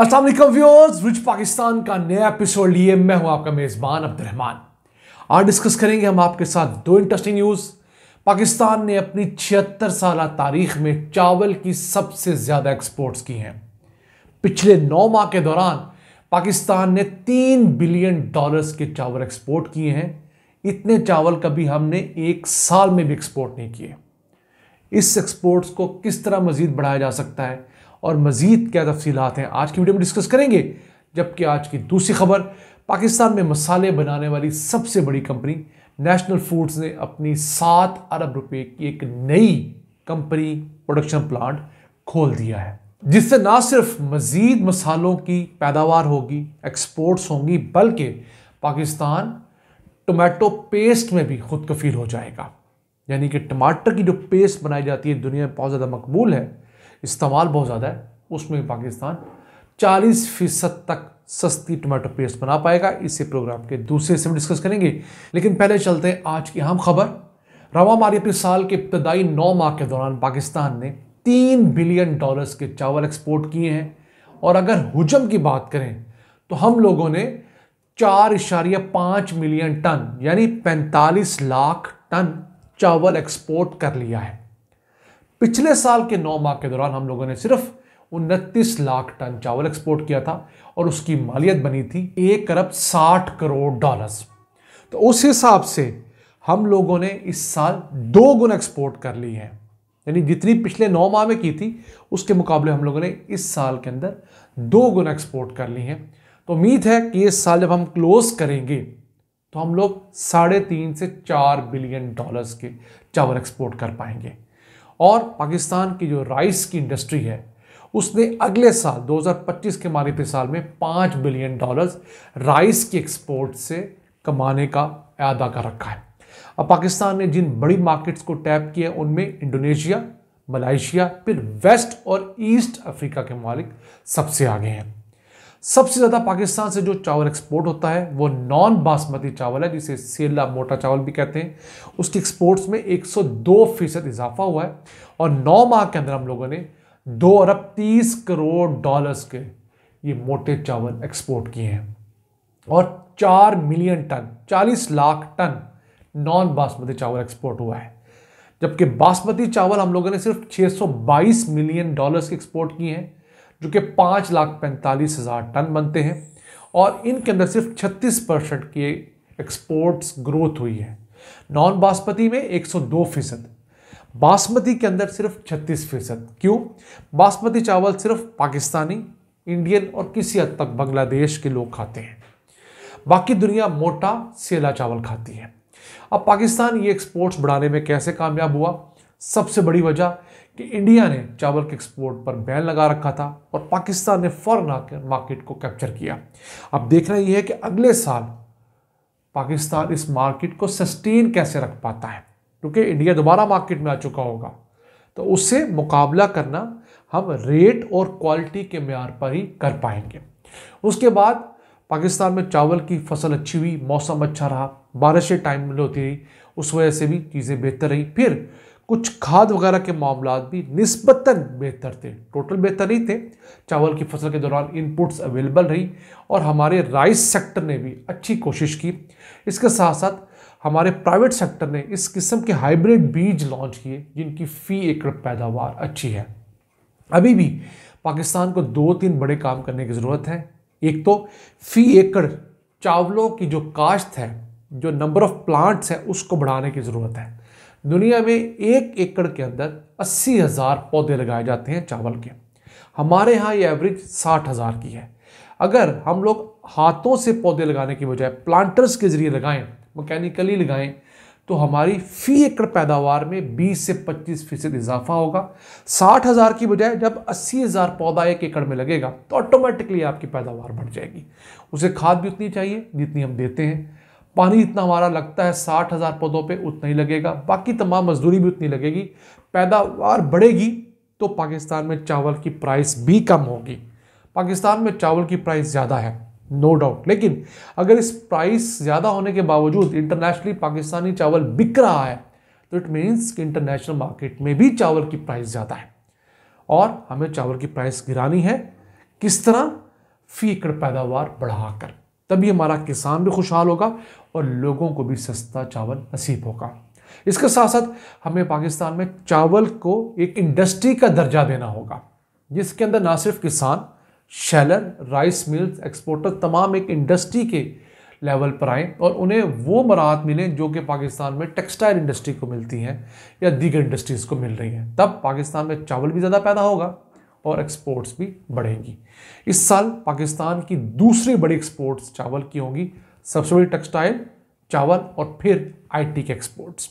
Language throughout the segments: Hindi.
असलम व्यूअर्स रिच पाकिस्तान का नया एपिसोड लिए मैं हूं आपका मेज़बान अब्दुलरहमान आज डिस्कस करेंगे हम आपके साथ दो इंटरेस्टिंग न्यूज़ पाकिस्तान ने अपनी छिहत्तर साल तारीख में चावल की सबसे ज़्यादा एक्सपोर्ट्स की हैं पिछले नौ माह के दौरान पाकिस्तान ने तीन बिलियन डॉलर्स के चावल एक्सपोर्ट किए हैं इतने चावल कभी हमने एक साल में भी एक्सपोर्ट नहीं किए इस एक्सपोर्ट्स को किस तरह मज़ीद बढ़ाया जा सकता है और मज़ीद क्या तफसीत हैं आज की वीडियो में डिस्कस करेंगे जबकि आज की दूसरी खबर पाकिस्तान में मसाले बनाने वाली सबसे बड़ी कंपनी नेशनल फूड्स ने अपनी सात अरब रुपए की एक नई कंपनी प्रोडक्शन प्लांट खोल दिया है जिससे ना सिर्फ मज़ीद मसालों की पैदावार होगी एक्सपोर्ट्स होंगी बल्कि पाकिस्तान टोमेटो पेस्ट में भी खुद कफील हो जाएगा यानी कि टमाटर की जो पेस्ट बनाई जाती है दुनिया में बहुत ज़्यादा मकबूल है इस्तेमाल बहुत ज़्यादा है उसमें पाकिस्तान 40 फीसद तक सस्ती टमाटो पेस्ट बना पाएगा इसे प्रोग्राम के दूसरे से डिस्कस करेंगे लेकिन पहले चलते हैं आज की अहम खबर रवा मारियती साल के इब्तदाई नौ माह के दौरान पाकिस्तान ने तीन बिलियन डॉलर्स के चावल एक्सपोर्ट किए हैं और अगर हुजम की बात करें तो हम लोगों ने चार इशारिया पाँच मिलियन टन यानी पैंतालीस लाख टन चावल एक्सपोर्ट कर लिया है पिछले साल के नौ माह के दौरान हम लोगों ने सिर्फ उनतीस लाख टन चावल एक्सपोर्ट किया था और उसकी मालियत बनी थी एक अरब साठ करोड़ डॉलर्स तो उस हिसाब से हम लोगों ने इस साल दो गुना एक्सपोर्ट कर ली है यानी जितनी पिछले नौ माह में की थी उसके मुकाबले हम लोगों ने इस साल के अंदर दो गुना एक्सपोर्ट कर ली है तो उम्मीद है कि इस साल जब हम क्लोज करेंगे तो हम लोग साढ़े तीन से चार बिलियन डॉलर्स के चावल एक्सपोर्ट कर पाएंगे और पाकिस्तान की जो राइस की इंडस्ट्री है उसने अगले साल 2025 के मारे साल में पाँच बिलियन डॉलर्स राइस की एक्सपोर्ट से कमाने का अदा कर रखा है अब पाकिस्तान ने जिन बड़ी मार्केट्स को टैप किया उनमें इंडोनेशिया मलाइशिया फिर वेस्ट और ईस्ट अफ्रीका के मालिक सबसे आगे हैं सबसे ज़्यादा पाकिस्तान से जो चावल एक्सपोर्ट होता है वो नॉन बासमती चावल है जिसे सेला मोटा चावल भी कहते हैं उसकी एक्सपोर्ट्स में 102 फीसद इजाफा हुआ है और नौ माह के अंदर हम लोगों ने दो अरब तीस करोड़ डॉलर्स के ये मोटे चावल एक्सपोर्ट किए हैं और चार मिलियन टन चालीस लाख टन नॉन बासमती चावल एक्सपोर्ट हुआ है जबकि बासमती चावल हम लोगों ने सिर्फ 622 मिलियन डॉलर्स के एक्सपोर्ट किए हैं जो कि पाँच लाख पैंतालीस हज़ार टन बनते हैं और इनके अंदर सिर्फ छत्तीस परसेंट की एक्सपोर्ट्स ग्रोथ हुई है नॉन बासमती में 102 फीसद बासमती के अंदर सिर्फ 36 फीसद क्यों बासमती चावल सिर्फ पाकिस्तानी इंडियन और किसी हद तक बांग्लादेश के लोग खाते हैं बाकी दुनिया मोटा सेला चावल खाती है अब पाकिस्तान ये एक्सपोर्ट्स बढ़ाने में कैसे कामयाब हुआ सबसे बड़ी वजह कि इंडिया ने चावल के एक्सपोर्ट पर बैन लगा रखा था और पाकिस्तान ने फ़ौरन आकर मार्केट को कैप्चर किया अब देखना यह है कि अगले साल पाकिस्तान इस मार्केट को सस्टेन कैसे रख पाता है क्योंकि इंडिया दोबारा मार्केट में आ चुका होगा तो उससे मुकाबला करना हम रेट और क्वालिटी के मैार पर ही कर पाएंगे उसके बाद पाकिस्तान में चावल की फसल अच्छी हुई मौसम अच्छा रहा बारिश टाइम में होती रही उस वजह से भी चीज़ें बेहतर रही फिर कुछ खाद वगैरह के मामला भी नस्बता बेहतर थे टोटल बेहतर नहीं थे चावल की फसल के दौरान इनपुट्स अवेलेबल रही और हमारे राइस सेक्टर ने भी अच्छी कोशिश की इसके साथ साथ हमारे प्राइवेट सेक्टर ने इस किस्म के हाइब्रिड बीज लॉन्च किए जिनकी फ़ी एकड़ पैदावार अच्छी है अभी भी पाकिस्तान को दो तीन बड़े काम करने की ज़रूरत है एक तो फ़ी एकड़ चावलों की जो काश्त है जो नंबर ऑफ़ प्लांट्स है उसको बढ़ाने की ज़रूरत है दुनिया में एक एकड़ के अंदर अस्सी हज़ार पौधे लगाए जाते हैं चावल के हमारे यहाँ ये एवरेज साठ हज़ार की है अगर हम लोग हाथों से पौधे लगाने के बजाय प्लांटर्स के ज़रिए लगाएं मकैनिकली लगाएं तो हमारी फी एकड़ पैदावार में 20 से 25 फीसद इजाफा होगा साठ हज़ार की बजाय जब अस्सी हज़ार पौधा एक एकड़ में लगेगा तो ऑटोमेटिकली आपकी पैदावार बढ़ जाएगी उसे खाद भी उतनी चाहिए जितनी हम देते हैं पानी जितना हमारा लगता है साठ हज़ार पौधों पे उतना ही लगेगा बाकी तमाम मजदूरी भी उतनी लगेगी पैदावार बढ़ेगी तो पाकिस्तान में चावल की प्राइस भी कम होगी पाकिस्तान में चावल की प्राइस ज़्यादा है नो no डाउट लेकिन अगर इस प्राइस ज़्यादा होने के बावजूद इंटरनेशनली पाकिस्तानी चावल बिक रहा है तो इट मीन्स कि इंटरनेशनल मार्केट में भी चावल की प्राइस ज़्यादा है और हमें चावल की प्राइस गिरानी है किस तरह फी एकड़ पैदावार बढ़ाकर तभी हमारा किसान भी खुशहाल होगा और लोगों को भी सस्ता चावल नसीब होगा इसके साथ साथ हमें पाकिस्तान में चावल को एक इंडस्ट्री का दर्जा देना होगा जिसके अंदर ना सिर्फ किसान शेलर राइस मिल्स एक्सपोर्टर तमाम एक इंडस्ट्री के लेवल पर आएँ और उन्हें वो मराहत मिले जो कि पाकिस्तान में टेक्सटाइल इंडस्ट्री को मिलती हैं या दीगर इंडस्ट्रीज़ को मिल रही हैं तब पाकिस्तान में चावल भी ज़्यादा पैदा होगा और एक्सपोर्ट्स भी बढ़ेंगी इस साल पाकिस्तान की दूसरी बड़ी एक्सपोर्ट्स चावल की होंगी सबसे बड़ी टेक्सटाइल चावल और फिर आईटी के एक्सपोर्ट्स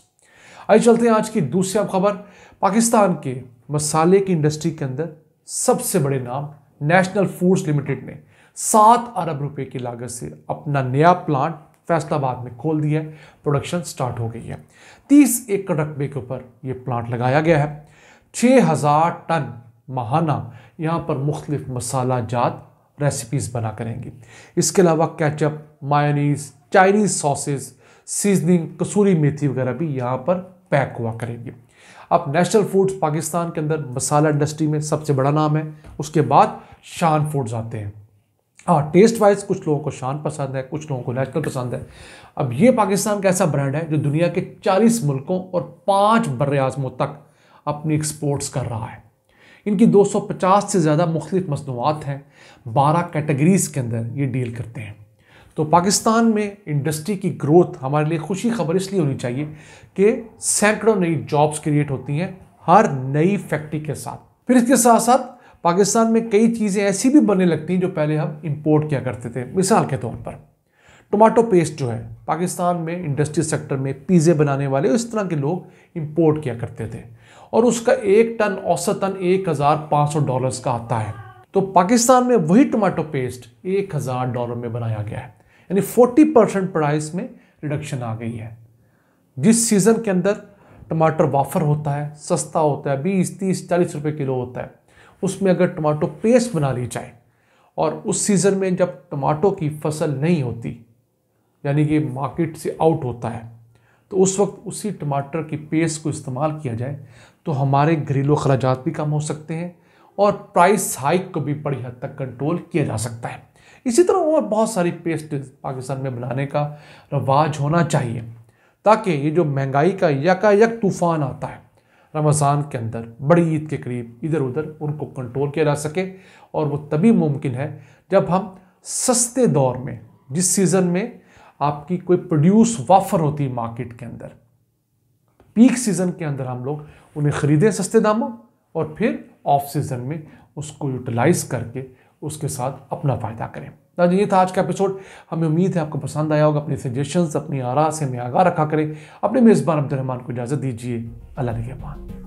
आइए चलते हैं आज की दूसरी अब खबर पाकिस्तान के मसाले की इंडस्ट्री के अंदर सबसे बड़े नाम नेशनल फूड्स लिमिटेड ने सात अरब रुपए की लागत से अपना नया प्लांट फैसलाबाद में खोल दिया है प्रोडक्शन स्टार्ट हो गई है तीस एकड़ रकबे के ऊपर ये प्लांट लगाया गया है हज़ार टन माहाना यहाँ पर मुख्तलिफ मसाला जात रेसिपीज़ बना करेंगी इसके अलावा ketchup mayonnaise Chinese sauces seasoning कसूरी मेथी वगैरह भी यहाँ पर पैक हुआ करेंगे अब नेशनल फूड्स पाकिस्तान के अंदर मसाला इंडस्ट्री में सबसे बड़ा नाम है उसके बाद शान फूड्स आते हैं हाँ टेस्ट वाइज कुछ लोगों को शान पसंद है कुछ लोगों को नेशनल पसंद है अब ये पाकिस्तान का ऐसा ब्रांड है जो दुनिया के 40 मुल्कों और पाँच बर्र तक अपनी एक्सपोर्ट्स कर रहा है इनकी 250 से ज़्यादा मुख्तफ मसनूआत हैं बारह कैटेगरीज़ के अंदर ये डील करते हैं तो पाकिस्तान में इंडस्ट्री की ग्रोथ हमारे लिए खुशी खबर इसलिए होनी चाहिए कि सैकड़ों नई जॉब्स क्रिएट होती हैं हर नई फैक्ट्री के साथ फिर इसके साथ साथ पाकिस्तान में कई चीज़ें ऐसी भी बनने लगती हैं जो पहले हम इम्पोर्ट किया करते थे मिसाल के तौर पर टमाटो पेस्ट जो है पाकिस्तान में इंडस्ट्री सेक्टर में पिज़्ज़े बनाने वाले इस तरह के लोग इम्पोर्ट किया करते थे और उसका एक टन औसतन एक हज़ार पाँच सौ डॉलर का आता है तो पाकिस्तान में वही टमाटो पेस्ट एक हज़ार डॉलर में बनाया गया है यानी फोर्टी परसेंट प्राइस में रिडक्शन आ गई है जिस सीज़न के अंदर टमाटर वाफर होता है सस्ता होता है बीस तीस चालीस रुपये किलो होता है उसमें अगर टमाटो पेस्ट बना ली जाए और उस सीज़न में जब टमाटो की फसल नहीं होती यानी कि मार्केट से आउट होता है तो उस वक्त उसी टमाटर की पेस्ट को इस्तेमाल किया जाए तो हमारे घरेलू अखराज भी कम हो सकते हैं और प्राइस हाइक को भी बड़ी हद तक कंट्रोल किया जा सकता है इसी तरह और बहुत सारी पेस्ट पाकिस्तान में बनाने का रवाज होना चाहिए ताकि ये जो महंगाई का यकायक तूफान आता है रमज़ान के अंदर बड़ी ईद के करीब इधर उधर उनको कंट्रोल किया जा सके और वो तभी मुमकिन है जब हम सस्ते दौर में जिस सीज़न में आपकी कोई प्रोड्यूस वाफर होती है मार्केट के अंदर पीक सीज़न के अंदर हम लोग उन्हें ख़रीदें सस्ते दामों और फिर ऑफ सीज़न में उसको यूटिलाइज करके उसके साथ अपना फ़ायदा करें ना ये था आज का एपिसोड हमें उम्मीद है आपको पसंद आया होगा अपनी सजेशंस अपनी आरा से हमें आगाह रखा करें अपने मेज़बान अब्दुलरहमान को इजाज़त दीजिए अल्लाह के